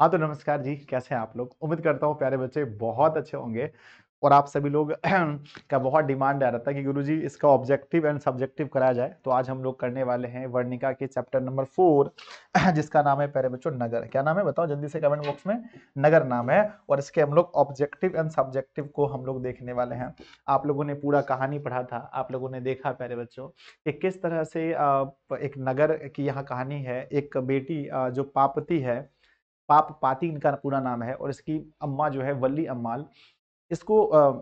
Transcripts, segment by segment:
हाँ तो नमस्कार जी कैसे हैं आप लोग उम्मीद करता हूँ प्यारे बच्चे बहुत अच्छे होंगे और आप सभी लोग का बहुत डिमांड आ रहा था कि गुरुजी इसका ऑब्जेक्टिव एंड सब्जेक्टिव कराया जाए तो आज हम लोग करने वाले हैं वर्णिका के चैप्टर नंबर फोर जिसका नाम है प्यारे बच्चों नगर क्या नाम है बताओ जल्दी से कमेंट बॉक्स में नगर नाम है और इसके हम लोग ऑब्जेक्टिव एंड सब्जेक्टिव को हम लोग देखने वाले हैं आप लोगों ने पूरा कहानी पढ़ा था आप लोगों ने देखा प्यारे बच्चों कि किस तरह से एक नगर की यहाँ कहानी है एक बेटी जो पापती है पाप पाती इनका पूरा नाम है और इसकी अम्मा जो है वल्ली अम्माल इसको आ,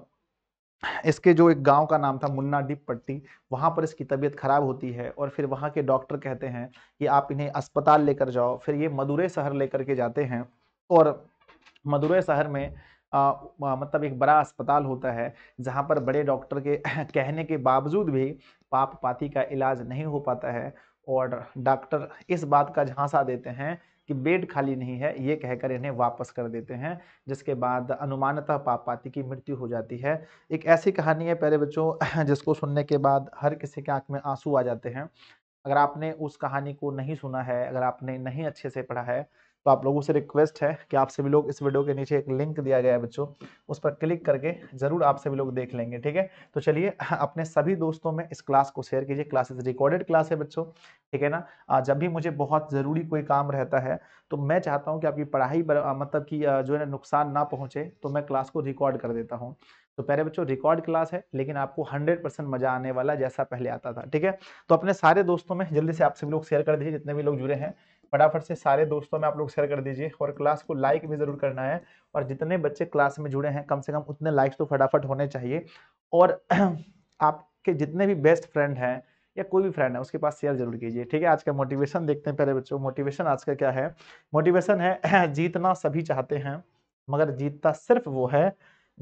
इसके जो एक गांव का नाम था मुन्ना डिप पट्टी वहाँ पर इसकी तबीयत खराब होती है और फिर वहाँ के डॉक्टर कहते हैं कि आप इन्हें अस्पताल लेकर जाओ फिर ये मदुरे शहर लेकर के जाते हैं और मदुरे शहर में आ, मतलब एक बड़ा अस्पताल होता है जहाँ पर बड़े डॉक्टर के कहने के बावजूद भी पाप पाती का इलाज नहीं हो पाता है और डॉक्टर इस बात का झांसा देते हैं कि बेड खाली नहीं है ये कहकर इन्हें वापस कर देते हैं जिसके बाद अनुमानतः पापाती की मृत्यु हो जाती है एक ऐसी कहानी है प्यारे बच्चों जिसको सुनने के बाद हर किसी के आँख में आंसू आ जाते हैं अगर आपने उस कहानी को नहीं सुना है अगर आपने नहीं अच्छे से पढ़ा है तो आप लोगों से रिक्वेस्ट है कि आप सभी लोग इस वीडियो के नीचे एक लिंक दिया गया है बच्चों उस पर क्लिक करके जरूर आप सभी लोग देख लेंगे ठीक है तो चलिए अपने सभी दोस्तों में इस क्लास को शेयर कीजिए क्लासेस रिकॉर्डेड क्लास है बच्चों ठीक है ना जब भी मुझे बहुत ज़रूरी कोई काम रहता है तो मैं चाहता हूँ कि आपकी पढ़ाई मतलब कि जो है ना नुकसान ना पहुँचे तो मैं क्लास को रिकॉर्ड कर देता हूँ तो पहले बच्चों रिकॉर्ड क्लास है लेकिन आपको 100 परसेंट मजा आने वाला जैसा पहले आता था ठीक है तो अपने सारे दोस्तों में जल्दी से आप सभी लोग शेयर कर दीजिए जितने भी लोग जुड़े हैं फटाफट से सारे दोस्तों में आप लोग शेयर कर दीजिए और क्लास को लाइक भी ज़रूर करना है और जितने बच्चे क्लास में जुड़े हैं कम से कम उतने लाइक्स तो फटाफट होने चाहिए और आपके जितने भी बेस्ट फ्रेंड हैं या कोई भी फ्रेंड है उसके पास शेयर जरूर कीजिए ठीक है आज का मोटिवेशन देखते हैं पहले बच्चों मोटिवेशन आज का क्या है मोटिवेशन है जीतना सभी चाहते हैं मगर जीतता सिर्फ वो है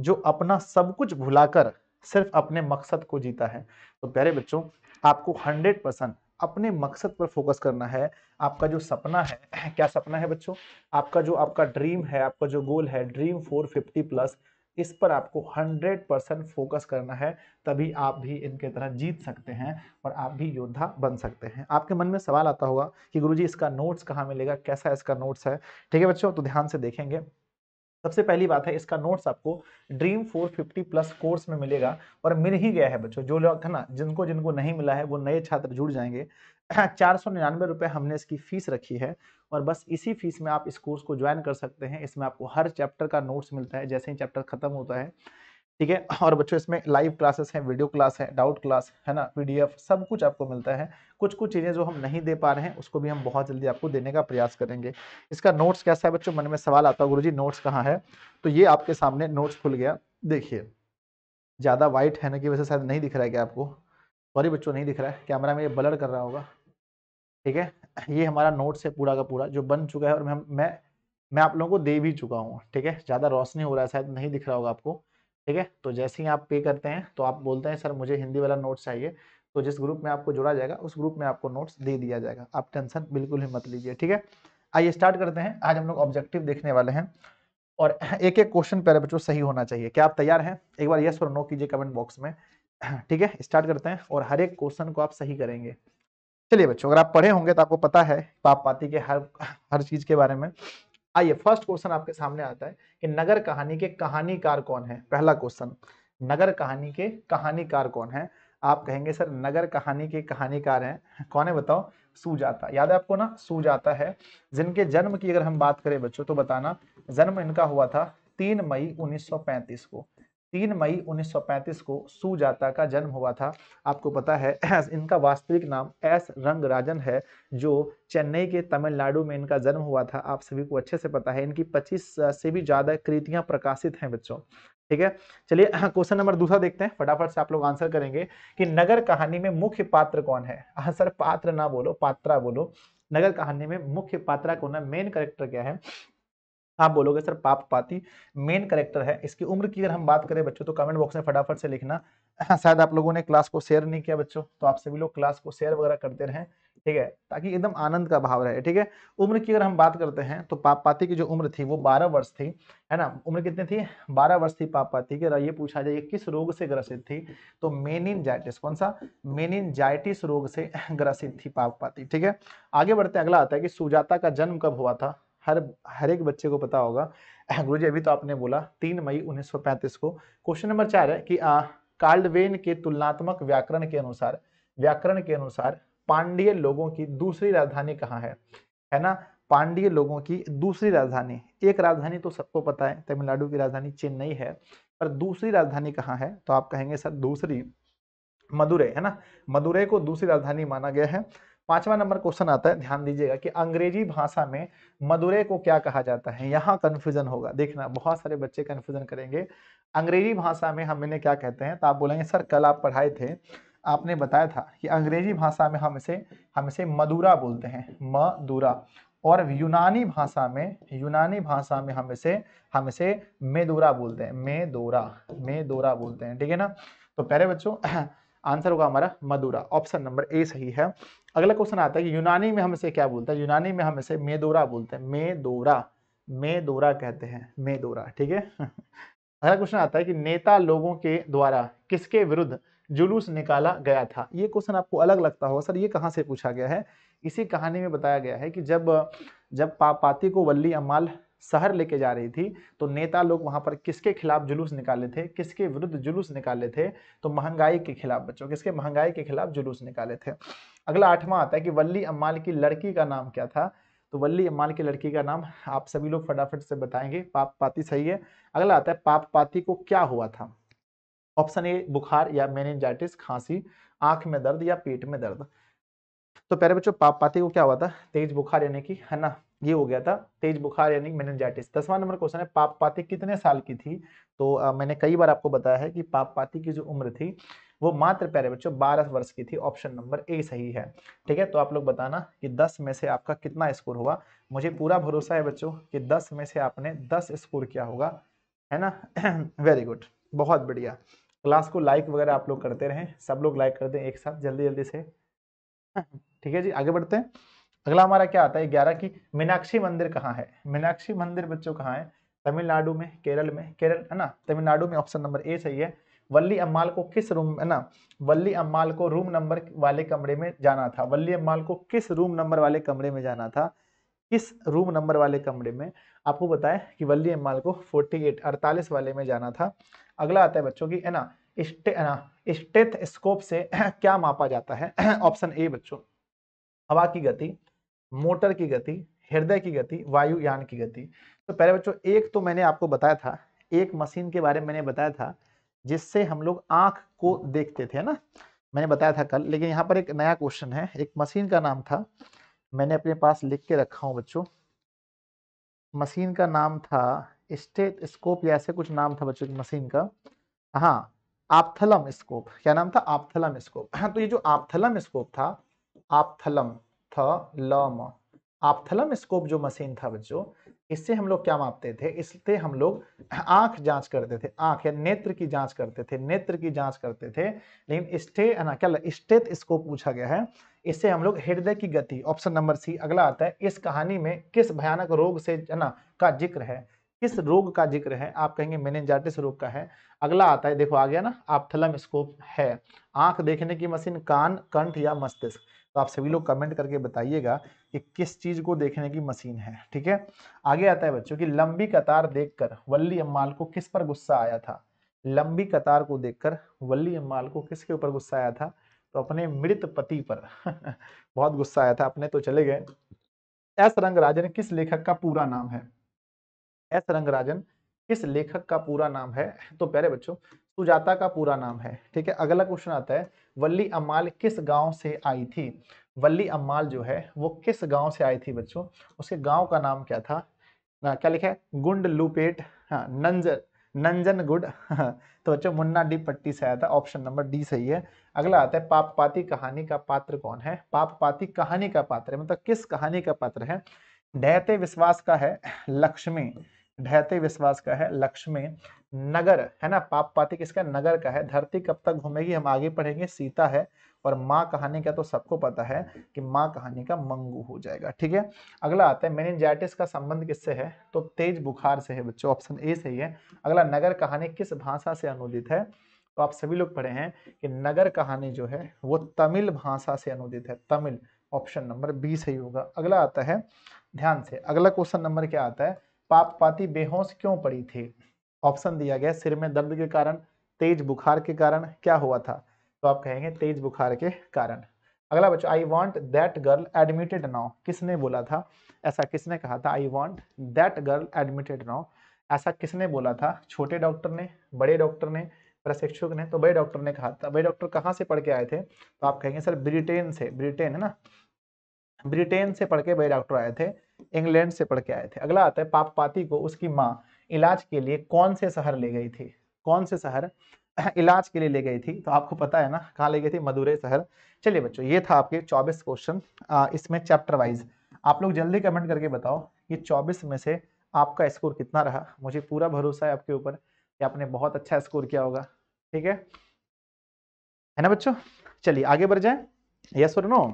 जो अपना सब कुछ भुलाकर सिर्फ अपने मकसद को जीता है तो प्यारे बच्चों आपको हंड्रेड परसेंट अपने मकसद पर फोकस करना है आपका जो सपना है क्या सपना है बच्चों आपका जो आपका ड्रीम है आपका जो गोल है ड्रीम 450 प्लस इस पर आपको 100 परसेंट फोकस करना है तभी आप भी इनके तरह जीत सकते हैं और आप भी योद्धा बन सकते हैं आपके मन में सवाल आता होगा कि गुरुजी इसका नोट्स कहाँ मिलेगा कैसा इसका नोट्स है ठीक है बच्चों तो ध्यान से देखेंगे सबसे पहली बात है इसका नोट्स आपको ड्रीम 450 प्लस कोर्स में मिलेगा और मिल ही गया है बच्चों जो लोग है ना जिनको जिनको नहीं मिला है वो नए छात्र जुड़ जाएंगे चार सौ निन्यानवे रुपये हमने इसकी फ़ीस रखी है और बस इसी फीस में आप इस कोर्स को ज्वाइन कर सकते हैं इसमें आपको हर चैप्टर का नोट्स मिलता है जैसे ही चैप्टर खत्म होता है ठीक है और बच्चों इसमें लाइव क्लासेस हैं वीडियो क्लास है डाउट क्लास है ना पीडीएफ सब कुछ आपको मिलता है कुछ कुछ चीज़ें जो हम नहीं दे पा रहे हैं उसको भी हम बहुत जल्दी आपको देने का प्रयास करेंगे इसका नोट्स कैसा है बच्चों मन में सवाल आता है गुरु नोट्स कहाँ है तो ये आपके सामने नोट्स खुल गया देखिए ज़्यादा वाइट है ना की वजह से शायद नहीं दिख रहा है क्या आपको सॉरी बच्चों नहीं दिख रहा है कैमरा में ये ब्लर कर रहा होगा ठीक है ये हमारा नोट्स है पूरा का पूरा जो बन चुका है और मैं मैं मैं आप लोगों को दे भी चुका हूँ ठीक है ज़्यादा रोशनी हो रहा है शायद नहीं दिख रहा होगा आपको ठीक है तो जैसे ही आप पे करते हैं तो आप बोलते हैं सर मुझे हिंदी वाला नोट्स चाहिए तो जिस ग्रुप में आपको जोड़ा जाएगा उस ग्रुप में आपको नोट्स दे दिया जाएगा आप टेंशन बिल्कुल ही मत लीजिए ठीक है आइए स्टार्ट करते हैं आज हम लोग ऑब्जेक्टिव देखने वाले हैं और एक एक क्वेश्चन पहले बच्चों सही होना चाहिए क्या आप तैयार हैं एक बार यस और नो कीजिए कमेंट बॉक्स में ठीक है स्टार्ट करते हैं और हर एक क्वेश्चन को आप सही करेंगे चलिए बच्चों अगर आप पढ़े होंगे तो आपको पता है पाप पाती के हर हर चीज़ के बारे में आइए फर्स्ट क्वेश्चन आपके सामने आता है कि नगर कहानी के कहानीकार कौन है पहला क्वेश्चन नगर कहानी के कहानीकार कौन है आप कहेंगे सर नगर कहानी के कहानीकार हैं कौन है बताओ सुजाता याद है आपको ना सुजाता है जिनके जन्म की अगर हम बात करें बच्चों तो बताना जन्म इनका हुआ था तीन मई 1935 को तीन मई 1935 को सुजाता का जन्म हुआ था आपको पता है इनका वास्तविक नाम एस रंगराजन है जो चेन्नई के तमिलनाडु में इनका जन्म हुआ था आप सभी को अच्छे से पता है इनकी 25 से भी ज़्यादा कृतियां प्रकाशित हैं बच्चों ठीक है चलिए क्वेश्चन नंबर दूसरा देखते हैं फटाफट से आप लोग आंसर करेंगे कि नगर कहानी में मुख्य पात्र कौन है सर पात्र ना बोलो पात्रा बोलो नगर कहानी में मुख्य पात्रा कौन है मेन करेक्टर क्या है आप बोलोगे सर पाप पाती मेन करेक्टर है इसकी उम्र की अगर हम बात करें बच्चों तो कमेंट बॉक्स में फटाफट से लिखना हाँ, शायद आप लोगों ने क्लास को शेयर नहीं किया बच्चों तो आप सभी लोग क्लास को शेयर वगैरह करते रहे ठीक है ताकि एकदम आनंद का भाव रहे ठीक है उम्र की अगर हम बात करते हैं तो पाप पाती की जो उम्र थी वो बारह वर्ष थी है ना उम्र कितनी थी बारह वर्ष थी पाप पाती की ये पूछा जाए किस रोग से ग्रसित थी तो मेनिनजाइटिस कौन सा मेनिनजाइटिस रोग से ग्रसित थी पाप पाती ठीक है आगे बढ़ते अगला आता है कि सुजाता का जन्म कब हुआ था हर हर एक बच्चे को पता होगा गुरु जी अभी तो आपने बोला तीन मई 1935 को क्वेश्चन नंबर चार है कि कार्लवेन के तुलनात्मक व्याकरण के अनुसार व्याकरण के अनुसार पांडीय लोगों की दूसरी राजधानी कहाँ है है ना पांड्य लोगों की दूसरी राजधानी एक राजधानी तो सबको पता है तमिलनाडु की राजधानी चेन्नई है पर दूसरी राजधानी कहाँ है तो आप कहेंगे सर दूसरी मदुरे है ना मदुरे को दूसरी राजधानी माना गया है पांचवा नंबर क्वेश्चन आता है ध्यान दीजिएगा कि अंग्रेजी भाषा में मदुरे को क्या कहा जाता है यहाँ कन्फ्यूजन होगा देखना बहुत सारे बच्चे कन्फ्यूजन करेंगे अंग्रेजी भाषा में हम इन्हें क्या कहते हैं तो आप बोलेंगे सर कल आप पढ़ाए थे आपने बताया था कि अंग्रेजी भाषा में हम इसे हम इसे मदुरा बोलते हैं मदुरा और यूनानी भाषा में यूनानी भाषा में हम इसे हम इसे मेदोरा बोलते हैं मेदोरा मेदोरा बोलते हैं ठीक है ना तो प्यारे बच्चों आंसर होगा हमारा मदुरा ऑप्शन नंबर ए सही है अगला क्वेश्चन आता है कि यूनानी में हम इसे क्या बोलते हैं यूनानी में हम इसे मेदोरा बोलते हैं मेदोरा मेदोरा कहते हैं मेदोरा ठीक है अगला क्वेश्चन आता है कि नेता लोगों के द्वारा किसके विरुद्ध जुलूस निकाला गया था ये क्वेश्चन आपको अलग लगता होगा सर ये कहाँ से पूछा गया है इसी कहानी में बताया गया है कि जब जब पापाती को वल्ली अमाल शहर लेके जा रही थी तो नेता लोग वहां पर किसके खिलाफ जुलूस निकाले थे किसके विरुद्ध जुलूस निकाले थे तो महंगाई के खिलाफ बच्चों किसके महंगाई के खिलाफ जुलूस निकाले थे अगला आठवां आता है कि वल्ली अम्माल की लड़की का नाम क्या था तो वल्ली अम्माल की लड़की का नाम आप सभी लोग फटाफट से बताएंगे पाप पाती सही है अगला आता है पाप पाती को क्या हुआ था ऑप्शन ए बुखार या मेनेजाइटिस खांसी आंख में दर्द या पेट में दर्द तो प्यारे बच्चों पाप पापाती को क्या हुआ था तेज बुखार यानी कि है ना ये हो गया था तेज बुखार यानी कि मेनजाइटिस दसवां नंबर क्वेश्चन है पाप पाती कितने साल की थी तो आ, मैंने कई बार आपको बताया है कि पाप पाती की जो उम्र थी वो मात्र प्यारे बच्चों बारह वर्ष की थी ऑप्शन नंबर ए सही है ठीक है तो आप लोग बताना कि दस में से आपका कितना स्कोर हुआ मुझे पूरा भरोसा है बच्चों कि दस में से आपने दस स्कोर किया होगा है ना वेरी गुड बहुत बढ़िया क्लास को लाइक वगैरह आप लोग करते रहें सब लोग लाइक कर दें एक साथ जल्दी जल्दी से ठीक है जी आगे बढ़ते हैं अगला हमारा क्या आता है ग्यारह की मीनाक्षी मंदिर कहाँ है मीनाक्षी मंदिर बच्चों कहाँ है तमिलनाडु में केरल में केरल है ना तमिलनाडु में ऑप्शन नंबर ए सही है वल्ली अम्माल को किस रूम है ना वल्ली अम्माल को रूम नंबर वाले कमरे में जाना था वल्ली अम्माल को किस रूम नंबर वाले कमरे में जाना था किस रूम नंबर वाले कमरे में आपको बताएं कि वल्ली अम्माल को 48 48 वाले में जाना था अगला आता है बच्चों की है ना स्टेथ स्कोप से क्या मापा जाता है ऑप्शन ए बच्चों हवा की गति मोटर की गति हृदय की गति वायुयान की गति तो पहले बच्चों एक तो मैंने आपको बताया था एक मशीन के बारे में मैंने बताया था जिससे हम लोग आंख को देखते थे ना मैंने बताया था कल लेकिन यहाँ पर एक नया क्वेश्चन है एक मशीन का नाम था मैंने अपने पास लिख के रखा हूँ बच्चों मशीन का नाम था स्टेट स्कोप या ऐसे कुछ नाम था बच्चों की मशीन का हाँ आपथलम स्कोप क्या नाम था आपथलम स्कोप हाँ तो ये जो आपथलम स्कोप था आपथलम थ लम आपथलम स्कोप जो मशीन था बच्चों इससे हम लोग क्या मापते थे इससे हम लोग आंख जांच करते थे आंख या नेत्र की जांच करते थे नेत्र की जांच करते थे लेकिन स्टे ना क्या स्टेथ स्कोप पूछा गया है इससे हम लोग हृदय की गति ऑप्शन नंबर सी अगला आता है इस कहानी में किस भयानक रोग से है ना का जिक्र है किस रोग का जिक्र है आप कहेंगे मेनेंजाइटिस रोग का है अगला आता है देखो आ गया ना आप स्कोप है आंख देखने की मशीन कान कंठ या मस्तिष्क तो आप सभी लोग कमेंट करके बताइएगा कि किस चीज को देखने की मशीन है ठीक है आगे आता है बच्चों की लंबी कतार देखकर वल्ली अम्माल को किस पर गुस्सा आया था लंबी कतार को देखकर वल्ली अम्माल को किसके ऊपर गुस्सा आया था तो अपने मृत पति पर बहुत गुस्सा आया था अपने तो चले गए एस रंगराजन किस लेखक का पूरा नाम है एस रंगराजन किस लेखक का पूरा नाम है तो प्यारे बच्चों सुजाता का पूरा नाम है ठीक है अगला क्वेश्चन आता है वल्ली अम्माल किस गांव से आई थी वल्ली अम्माल जो है वो किस गांव से आई थी बच्चों उसके गांव का नाम क्या था ना, क्या लिखा है गुंड लुपेट हाँ नंजर नंजन गुड हाँ, तो बच्चों मुन्ना डी पट्टी से आया था ऑप्शन नंबर डी सही है अगला आता है पापपाती कहानी का पात्र कौन है पापपाती कहानी का पात्र है मतलब किस कहानी का पात्र है ढहते विश्वास का है लक्ष्मी ढहते विश्वास का है लक्ष्मी नगर है ना पाप पाती किसका नगर का है धरती कब तक घूमेगी हम आगे पढ़ेंगे सीता है और माँ कहानी का तो सबको पता है कि माँ कहानी का मंगू हो जाएगा ठीक है अगला आता है मेनिंजाइटिस का संबंध किससे है तो तेज बुखार से है बच्चों ऑप्शन ए सही है अगला नगर कहानी किस भाषा से अनुदित है तो आप सभी लोग पढ़े हैं कि नगर कहानी जो है वो तमिल भाषा से अनुदित है तमिल ऑप्शन नंबर बी सही होगा अगला आता है ध्यान से अगला क्वेश्चन नंबर क्या आता है पाप पाती बेहोश क्यों पड़ी थी ऑप्शन दिया गया सिर में दर्द के कारण तेज बुखार के कारण क्या हुआ था तो आप कहेंगे तेज बुखार के कारण अगला बच्चा I want that girl admitted now किसने बोला था ऐसा किसने कहा था I want that girl admitted now ऐसा किसने बोला था छोटे डॉक्टर ने बड़े डॉक्टर ने प्रशिक्षक ने तो बड़े डॉक्टर ने कहा था बड़े डॉक्टर कहाँ से पढ़ के आए थे तो आप कहेंगे सर ब्रिटेन से ब्रिटेन है ना ब्रिटेन से पढ़ के भाई डॉक्टर आए थे इंग्लैंड से पढ़ के आए थे अगला आता है पापपाती को उसकी माँ इलाज के लिए कौन से शहर ले गई थी कौन से शहर इलाज के लिए ले गई थी तो आपको पता है ना कहाँ ले गई थी मदुरै शहर चलिए बच्चों ये था आपके चौबीस क्वेश्चन इसमें चैप्टर वाइज आप लोग जल्दी कमेंट करके बताओ कि चौबीस में से आपका स्कोर कितना रहा मुझे पूरा भरोसा है आपके ऊपर कि आपने बहुत अच्छा स्कोर किया होगा ठीक है है ना बच्चों चलिए आगे बढ़ जाए यस और नो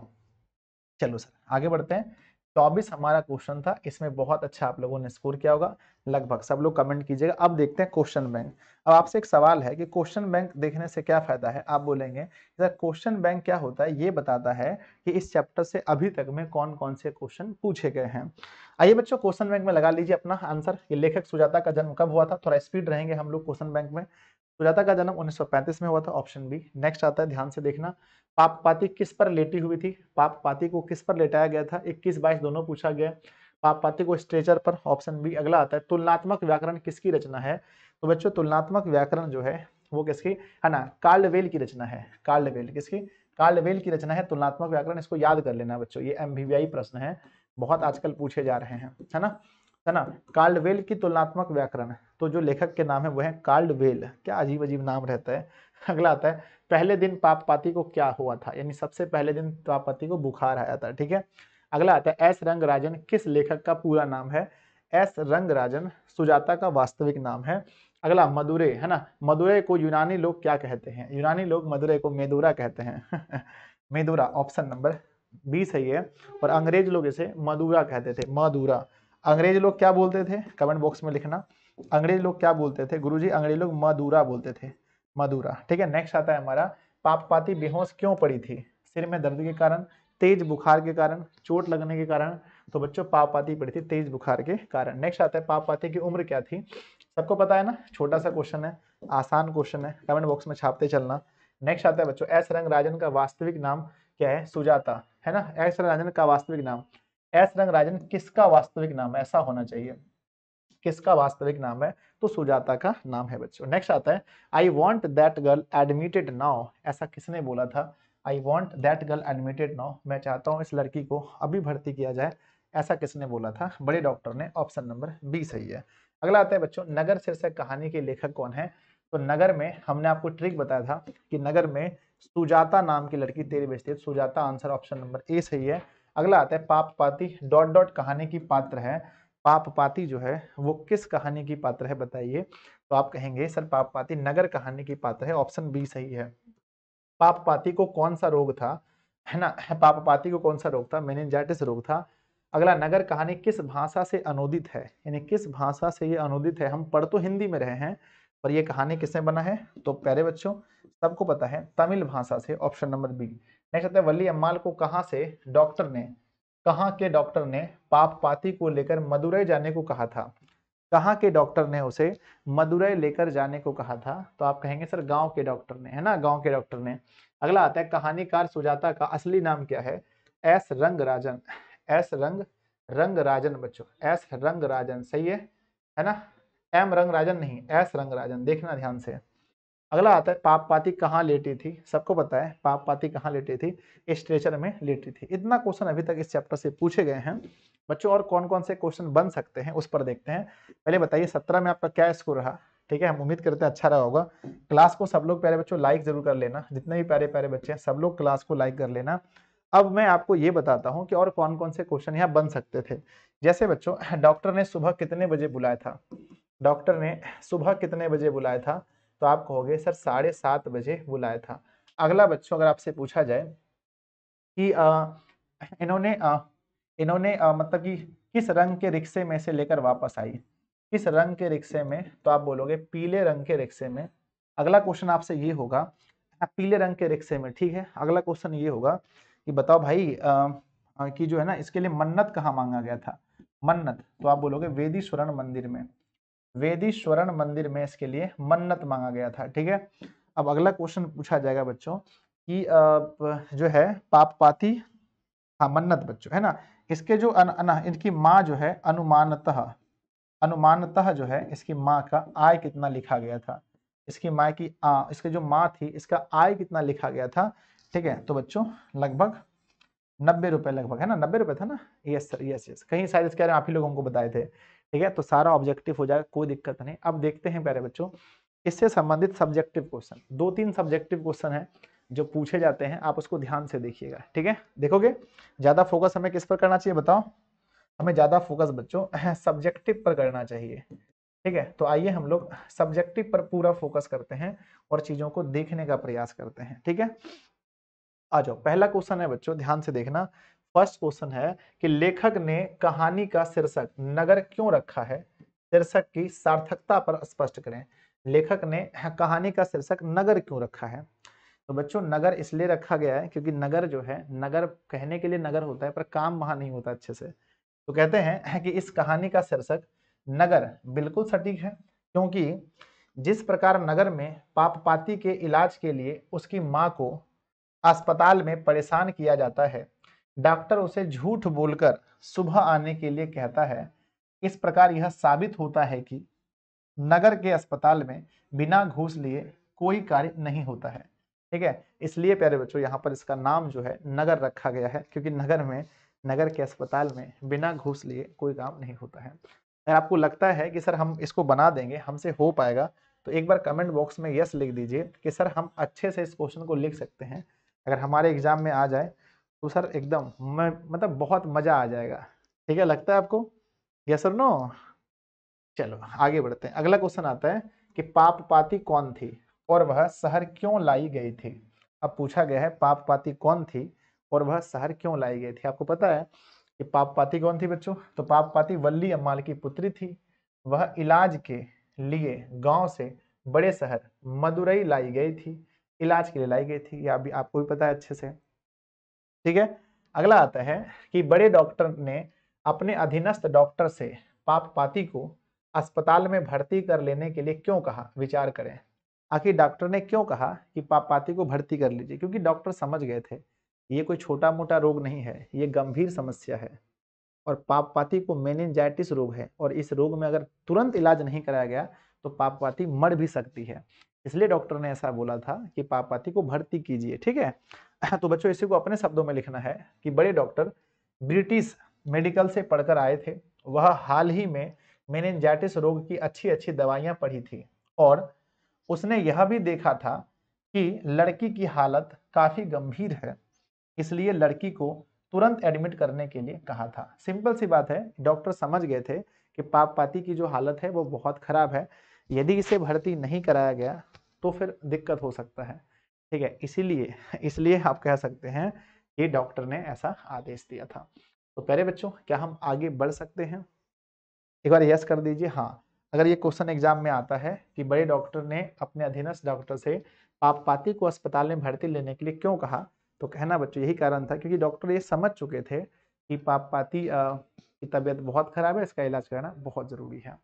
चलो सर आगे बढ़ते हैं चौबीस हमारा क्वेश्चन था इसमें बहुत अच्छा आप लोगों ने स्कोर किया होगा लगभग सब लोग कमेंट कीजिएगा अब देखते हैं क्वेश्चन बैंक अब आपसे एक सवाल है कि क्वेश्चन बैंक देखने से क्या फायदा है आप बोलेंगे सर क्वेश्चन बैंक क्या होता है ये बताता है कि इस चैप्टर से अभी तक में कौन कौन से क्वेश्चन पूछे गए हैं आइए बच्चों क्वेश्चन बैंक में लगा लीजिए अपना आंसर ये लेखक सुजाता का जन्म कब हुआ था थोड़ा स्पीड रहेंगे हम लोग क्वेश्चन बैंक में सुजाता का जन्म 1935 में हुआ था ऑप्शन बी नेक्स्ट आता है ध्यान से देखना पाप पाती किस पर लेटी हुई थी पाप पाती को किस पर लेटाया गया था इक्कीस बाईस दोनों पूछा गया पाप पाती को स्ट्रेचर पर ऑप्शन बी अगला आता है तुलनात्मक व्याकरण किसकी रचना है तो बच्चों तुलनात्मक व्याकरण जो है वो किसकी है ना कार्लवेल की रचना है कार्लवेल किसकी कार्लवेल की रचना है तुलनात्मक व्याकरण इसको याद कर लेना बच्चों ये एम प्रश्न है बहुत आजकल पूछे जा रहे हैं है ना है ना कार्डवेल की तुलनात्मक व्याकरण तो जो लेखक के नाम है वह है कार्डवेल क्या अजीब अजीब नाम रहता है अगला आता है पहले दिन पाप पाती को क्या हुआ था यानी सबसे पहले दिन पाप पाती को बुखार आया था ठीक है अगला आता है एस रंगराजन किस लेखक का पूरा नाम है एस रंगराजन सुजाता का वास्तविक नाम है अगला मदुरे है ना मदुरे को यूनानी लोग क्या कहते हैं यूनानी लोग मदुरे को मेदुरा कहते हैं मेदुरा ऑप्शन नंबर बीस है ये और अंग्रेज लोग इसे मदुरा कहते थे मदुरा अंग्रेज लोग क्या बोलते थे कमेंट बॉक्स में लिखना अंग्रेज लोग क्या बोलते थे गुरुजी अंग्रेज लोग मदूरा बोलते थे मदूरा ठीक है नेक्स्ट आता है हमारा पापपाती बेहोश क्यों पड़ी थी सिर में दर्द के कारण तेज बुखार के कारण चोट लगने के कारण तो बच्चों पापपाती पड़ी थी तेज बुखार के कारण नेक्स्ट आता है पापपाती की उम्र क्या थी सबको पता है ना छोटा सा क्वेश्चन है आसान क्वेश्चन है कमेंट बॉक्स में छापते चलना नेक्स्ट आता है बच्चों एस रंग राजन का वास्तविक नाम क्या है सुजाता है ना एस रंग राजन का वास्तविक नाम एस रंगराजन किसका वास्तविक नाम है ऐसा होना चाहिए किसका वास्तविक नाम है तो सुजाता का नाम है बच्चों नेक्स्ट आता है I want that girl admitted now ऐसा किसने बोला था I want that girl admitted now मैं चाहता हूँ इस लड़की को अभी भर्ती किया जाए ऐसा किसने बोला था बड़े डॉक्टर ने ऑप्शन नंबर बी सही है अगला आता है बच्चों नगर शीर्षक कहानी के लेखक कौन है तो नगर में हमने आपको ट्रिक बताया था कि नगर में सुजाता नाम की लड़की तेरी बेचती है तो Sujata answer option number A सही है अगला आता है पाप पाती डॉट डॉट कहानी की पात्र है पाप पाती जो है वो किस कहानी की पात्र है बताइए तो आप कहेंगे सर पाप पाती नगर कहानी की पात्र है ऑप्शन बी सही है पाप पाती को कौन सा रोग था है ना पाप पाती को कौन सा रोग था मेनिनजाइटिस रोग था अगला नगर कहानी किस भाषा से अनुदित है यानी किस भाषा से ये अनुदित है हम पढ़ तो हिंदी में रहे हैं पर ये कहानी किसने बना है तो प्यारे बच्चों सबको पता है तमिल भाषा से ऑप्शन नंबर बी नेक्स्ट आता है वली अम्माल को कहाँ से डॉक्टर ने कहाँ के डॉक्टर ने पाप पाती को लेकर मदुरई जाने को कहा था कहाँ के डॉक्टर ने उसे मदुरई लेकर जाने को कहा था तो आप कहेंगे सर गांव के डॉक्टर ने है ना गांव के डॉक्टर ने अगला आता है कहानीकार सुजाता का असली नाम क्या है एस रंग राजन एस रंग रंग राजन बच्चों एस रंग राजन सही है है ना एम रंग राजन नहीं एस रंग राजन देखना ध्यान से अगला आता है पाप पाती कहाँ लेटी थी सबको पता है पाप पाती कहाँ लेटी थी स्ट्रेचर में लेटी थी इतना क्वेश्चन अभी तक इस चैप्टर से पूछे गए हैं बच्चों और कौन कौन से क्वेश्चन बन सकते हैं उस पर देखते हैं पहले बताइए सत्रह में आपका क्या स्कोर रहा ठीक है हम उम्मीद करते हैं अच्छा रहा होगा क्लास को सब लोग प्यारे बच्चों लाइक जरूर कर लेना जितने भी प्यारे प्यारे बच्चे हैं सब लोग क्लास को लाइक कर लेना अब मैं आपको ये बताता हूँ कि और कौन कौन से क्वेश्चन यहाँ बन सकते थे जैसे बच्चों डॉक्टर ने सुबह कितने बजे बुलाया था डॉक्टर ने सुबह कितने बजे बुलाया था तो आप कहोगे सर साढ़े सात बजे बुलाया था अगला बच्चों अगर आपसे पूछा जाए कि आ, इन्होंने आ, इन्होंने आ, मतलब कि किस रंग के रिक्शे में से लेकर वापस आई किस रंग के रिक्शे में तो आप बोलोगे पीले रंग के रिक्शे में अगला क्वेश्चन आपसे ये होगा पीले रंग के रिक्शे में ठीक है अगला क्वेश्चन ये होगा कि बताओ भाई आ, कि जो है ना इसके लिए मन्नत कहाँ मांगा गया था मन्नत तो आप बोलोगे वेदी सुरण मंदिर में वेदीश्वरण मंदिर में इसके लिए मन्नत मांगा गया था ठीक है अब अगला क्वेश्चन पूछा जाएगा बच्चों कि जो है पाप पाती हाँ मन्नत बच्चों है ना इसके जो अन, अन, इनकी माँ जो है अनुमानतः अनुमानतः जो है इसकी माँ का आय कितना लिखा गया था इसकी माँ की आ, इसके जो माँ थी इसका आय कितना लिखा गया था ठीक है तो बच्चों लगभग नब्बे रुपए लगभग है ना नब्बे रुपए था ना यस सर यस यस कहीं शायद इसके बारे में आप ही लोग हमको बताए थे ठीक है तो सारा ऑब्जेक्टिव हो जाएगा कोई दिक्कत नहीं अब देखते हैं प्यारे बच्चों इससे संबंधित सब्जेक्टिव क्वेश्चन दो तीन सब्जेक्टिव क्वेश्चन है जो पूछे जाते हैं आप उसको ध्यान से देखिएगा ठीक है देखोगे ज्यादा फोकस हमें किस पर करना चाहिए बताओ हमें ज्यादा फोकस बच्चों सब्जेक्टिव पर करना चाहिए ठीक है तो आइए हम लोग सब्जेक्टिव पर पूरा फोकस करते हैं और चीजों को देखने का प्रयास करते हैं ठीक है आ जाओ पहला क्वेश्चन है बच्चों ध्यान से देखना फर्स्ट क्वेश्चन है कि लेखक ने कहानी का शीर्षक नगर क्यों रखा है शीर्षक की सार्थकता पर स्पष्ट करें लेखक ने कहानी का शीर्षक नगर क्यों रखा है तो बच्चों नगर इसलिए रखा गया है क्योंकि नगर जो है नगर कहने के लिए नगर होता है पर काम वहां नहीं होता अच्छे से तो कहते हैं कि इस कहानी का शीर्षक नगर बिल्कुल सटीक है क्योंकि जिस प्रकार नगर में पापपाती के इलाज के लिए उसकी माँ को अस्पताल में परेशान किया जाता है डॉक्टर उसे झूठ बोलकर सुबह आने के लिए कहता है इस प्रकार यह साबित होता है कि नगर के अस्पताल में बिना घूस लिए कोई कार्य नहीं होता है ठीक है इसलिए प्यारे बच्चों यहाँ पर इसका नाम जो है नगर रखा गया है क्योंकि नगर में नगर के अस्पताल में बिना घूस लिए कोई काम नहीं होता है अगर आपको लगता है कि सर हम इसको बना देंगे हमसे हो पाएगा तो एक बार कमेंट बॉक्स में यस लिख दीजिए कि सर हम अच्छे से इस क्वेश्चन को लिख सकते हैं अगर हमारे एग्जाम में आ जाए तो सर एकदम मैं मतलब बहुत मज़ा आ जाएगा ठीक है लगता है आपको यस सर नो चलो आगे बढ़ते हैं अगला क्वेश्चन आता है कि पाप पाती कौन थी और वह शहर क्यों लाई गई थी अब पूछा गया है पाप पाती कौन थी और वह शहर क्यों लाई गई थी आपको पता है कि पाप पाती कौन थी बच्चों तो पाप पाती वल्ली अम्माल की पुत्री थी वह इलाज के लिए गांव से बड़े शहर मदुरई लाई गई थी इलाज के लिए लाई गई थी या अभी आपको भी पता है अच्छे से ठीक है अगला आता है कि बड़े डॉक्टर ने अपने अधीनस्थ डॉक्टर से पाप पाती को अस्पताल में भर्ती कर लेने के लिए क्यों कहा विचार करें आखिर डॉक्टर ने क्यों कहा कि पाप पाती को भर्ती कर लीजिए क्योंकि डॉक्टर समझ गए थे ये कोई छोटा मोटा रोग नहीं है ये गंभीर समस्या है और पाप पाती को मेनिनजाइटिस रोग है और इस रोग में अगर तुरंत इलाज नहीं कराया गया तो पाप पाती मर भी सकती है इसलिए डॉक्टर ने ऐसा बोला था कि पाप पाती को भर्ती कीजिए ठीक है तो बच्चों इसी को अपने शब्दों में लिखना है कि बड़े डॉक्टर ब्रिटिश मेडिकल से पढ़कर आए थे वह हाल ही में मेनेंजाइटिस रोग की अच्छी अच्छी दवाइयाँ पढ़ी थी और उसने यह भी देखा था कि लड़की की हालत काफ़ी गंभीर है इसलिए लड़की को तुरंत एडमिट करने के लिए कहा था सिंपल सी बात है डॉक्टर समझ गए थे कि पाप पाती की जो हालत है वो बहुत ख़राब है यदि इसे भर्ती नहीं कराया गया तो फिर दिक्कत हो सकता है ठीक है इसीलिए इसलिए आप कह सकते हैं कि डॉक्टर ने ऐसा आदेश दिया था तो प्यारे बच्चों क्या हम आगे बढ़ सकते हैं एक बार यस कर दीजिए हाँ अगर ये क्वेश्चन एग्जाम में आता है कि बड़े डॉक्टर ने अपने अधीनस्थ डॉक्टर से पापपाती को अस्पताल में भर्ती लेने के लिए क्यों कहा तो कहना बच्चों यही कारण था क्योंकि डॉक्टर ये समझ चुके थे कि पापपाती की तबीयत बहुत खराब है इसका इलाज करना बहुत ज़रूरी है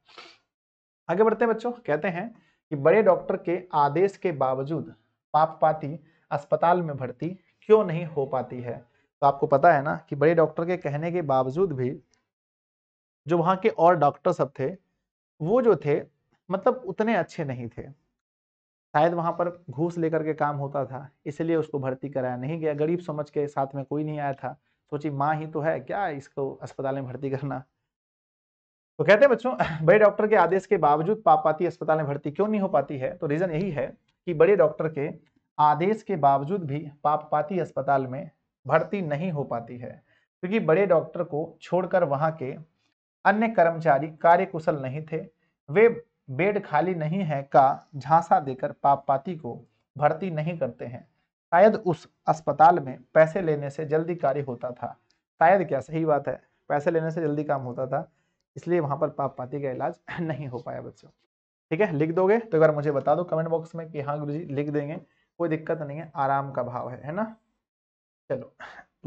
आगे बढ़ते हैं बच्चों कहते हैं कि बड़े डॉक्टर के आदेश के बावजूद पाप पाती अस्पताल में भर्ती क्यों नहीं हो पाती है तो आपको पता है ना कि बड़े डॉक्टर के कहने के बावजूद भी जो वहाँ के और डॉक्टर सब थे वो जो थे मतलब उतने अच्छे नहीं थे शायद वहाँ पर घूस लेकर के काम होता था इसलिए उसको भर्ती कराया नहीं गया गरीब समझ के साथ में कोई नहीं आया था सोची माँ ही तो है क्या इसको अस्पताल में भर्ती करना तो कहते हैं बच्चों बड़े डॉक्टर के आदेश के बावजूद पापाती अस्पताल में भर्ती क्यों नहीं हो पाती है तो रीज़न यही है कि बड़े डॉक्टर के आदेश के बावजूद भी पापपाती अस्पताल में भर्ती नहीं हो पाती है क्योंकि तो बड़े डॉक्टर को छोड़कर वहाँ के अन्य कर्मचारी कार्यकुशल नहीं थे वे बेड खाली नहीं है का झांसा देकर पापपाती को भर्ती नहीं करते हैं शायद उस अस्पताल में पैसे लेने से जल्दी कार्य होता था शायद क्या सही बात है पैसे लेने से जल्दी काम होता था इसलिए वहाँ पर पापपाती का इलाज नहीं हो पाया बच्चों ठीक है लिख दोगे तो बार मुझे बता दो कमेंट बॉक्स में कि हाँ गुरु जी लिख देंगे कोई दिक्कत नहीं है आराम का भाव है है ना चलो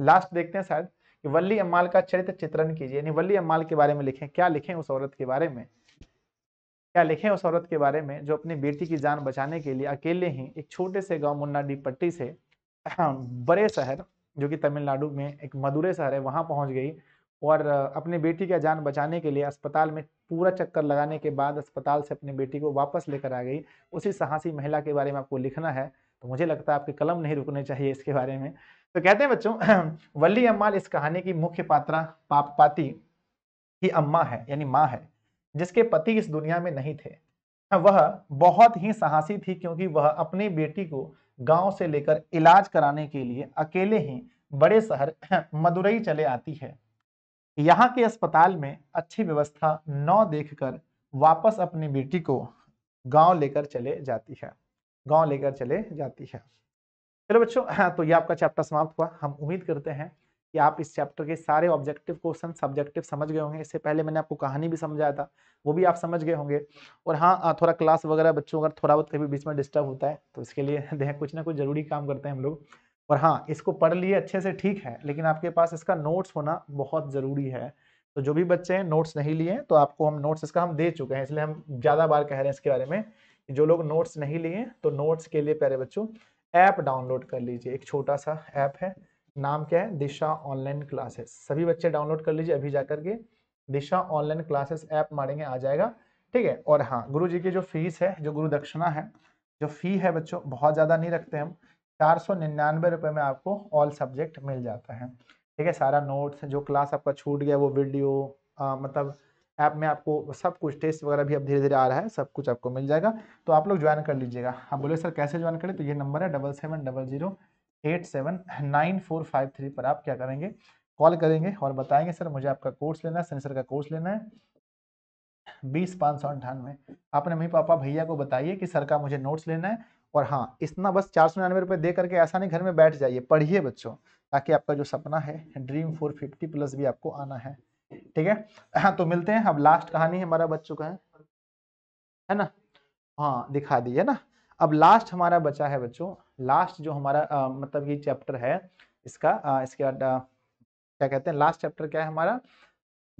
लास्ट देखते हैं शायद कि वल्ली अम्माल का चरित्र चित्रण कीजिए यानी वल्ली अम्माल के बारे में लिखें क्या लिखें उस औरत के बारे में क्या लिखें उस औरत के बारे में जो अपनी बेटी की जान बचाने के लिए अकेले ही एक छोटे से गांव मुन्ना डी पट्टी से बड़े शहर जो कि तमिलनाडु में एक मदुरे शहर है वहां पहुंच गई और अपने बेटी का जान बचाने के लिए अस्पताल में पूरा चक्कर लगाने के बाद अस्पताल से अपनी बेटी को वापस लेकर आ गई उसी साहसी महिला के बारे में आपको लिखना है तो मुझे लगता है आपकी कलम नहीं रुकने चाहिए इसके बारे में तो कहते हैं बच्चों वल्ली अम्माल इस कहानी की मुख्य पात्रा पाप पाती अम्मा है यानी माँ है जिसके पति इस दुनिया में नहीं थे वह बहुत ही साहसी थी क्योंकि वह अपनी बेटी को गांव से लेकर इलाज कराने के लिए अकेले ही बड़े शहर मदुरई चले आती है यहाँ के अस्पताल में अच्छी व्यवस्था न देखकर वापस अपनी बेटी को गांव लेकर चले जाती है गांव लेकर चले जाती है चलो बच्चों हाँ तो ये आपका चैप्टर समाप्त हुआ हम उम्मीद करते हैं कि आप इस चैप्टर के सारे ऑब्जेक्टिव क्वेश्चन सब्जेक्टिव समझ गए होंगे इससे पहले मैंने आपको कहानी भी समझाया था वो भी आप समझ गए होंगे और हाँ थोड़ा क्लास वगैरह बच्चों अगर थोड़ा बहुत कभी बीच में डिस्टर्ब होता है तो इसके लिए देखें कुछ ना कुछ जरूरी काम करते हैं हम लोग और हाँ इसको पढ़ लिए अच्छे से ठीक है लेकिन आपके पास इसका नोट्स होना बहुत ज़रूरी है तो जो भी बच्चे हैं नोट्स नहीं लिए तो आपको हम नोट्स इसका हम दे चुके हैं इसलिए हम ज़्यादा बार कह रहे हैं इसके बारे में जो लोग नोट्स नहीं लिए तो नोट्स के लिए प्यारे बच्चों ऐप डाउनलोड कर लीजिए एक छोटा सा ऐप है नाम क्या है दिशा ऑनलाइन क्लासेस सभी बच्चे डाउनलोड कर लीजिए अभी जा करके दिशा ऑनलाइन क्लासेस ऐप मारेंगे आ जाएगा ठीक है और हाँ गुरु जी की जो फीस है जो गुरु दक्षिणा है जो फी है बच्चों बहुत ज़्यादा नहीं रखते हम चार सौ निन्यानवे रुपये में आपको ऑल सब्जेक्ट मिल जाता है ठीक है सारा नोट्स जो क्लास आपका छूट गया वो वीडियो आ, मतलब ऐप में आपको सब कुछ टेस्ट वगैरह भी अब धीरे धीरे आ रहा है सब कुछ आपको मिल जाएगा तो आप लोग ज्वाइन कर लीजिएगा आप बोले सर कैसे ज्वाइन करें तो ये नंबर है double seven double zero eight seven nine four five three पर आप क्या करेंगे कॉल करेंगे और बताएंगे सर मुझे आपका कोर्स लेना है सेंसर का कोर्स लेना है बीस पाँच सौ अंठानवे आपने मम्मी पापा भैया को बताइए कि सर का मुझे नोट्स लेना है और हाँ इतना बस चार सौ निन्यानवे रुपये दे करके ऐसा नहीं घर में बैठ जाइए पढ़िए बच्चों ताकि आपका जो सपना है ड्रीम फोर फिफ्टी प्लस भी आपको आना है ठीक है हाँ तो मिलते हैं अब लास्ट कहानी हमारा बच्चों का है है ना हाँ दिखा दीजिए ना अब लास्ट हमारा बचा है बच्चों लास्ट जो हमारा आ, मतलब ये चैप्टर है इसका आ, इसके बाद क्या कहते हैं लास्ट चैप्टर क्या है हमारा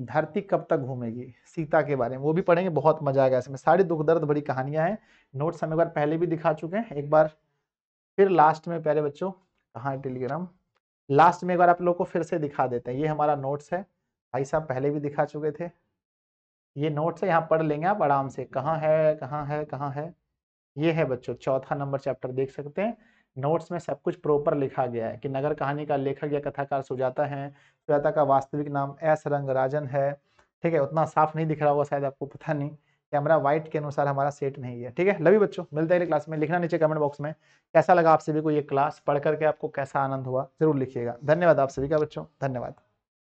धरती कब तक घूमेगी सीता के बारे में वो भी पढ़ेंगे बहुत मजा आएगा इसमें सारी दुख दर्द भरी कहानियां हैं नोट्स हम एक बार पहले भी दिखा चुके हैं एक बार फिर लास्ट में प्यारे बच्चों कहाँ टेलीग्राम लास्ट में एक बार आप लोग को फिर से दिखा देते हैं ये हमारा नोट्स है भाई साहब पहले भी दिखा चुके थे ये नोट्स है यहाँ पढ़ लेंगे आप आराम से कहाँ है कहाँ है कहाँ है ये है बच्चों चौथा नंबर चैप्टर देख सकते हैं नोट्स में सब कुछ प्रॉपर लिखा गया है कि नगर कहानी का लेखक या कथाकार सुजाता है सुजाता का वास्तविक नाम एस रंगराजन है ठीक है उतना साफ नहीं दिख रहा होगा शायद आपको पता नहीं कैमरा व्हाइट के अनुसार हमारा सेट नहीं है ठीक है लवी बच्चों मिलते हैं क्लास में लिखना नीचे कमेंट बॉक्स में कैसा लगा आप सभी को ये क्लास पढ़ करके आपको कैसा आनंद हुआ जरूर लिखिएगा धन्यवाद आप सभी का बच्चों धन्यवाद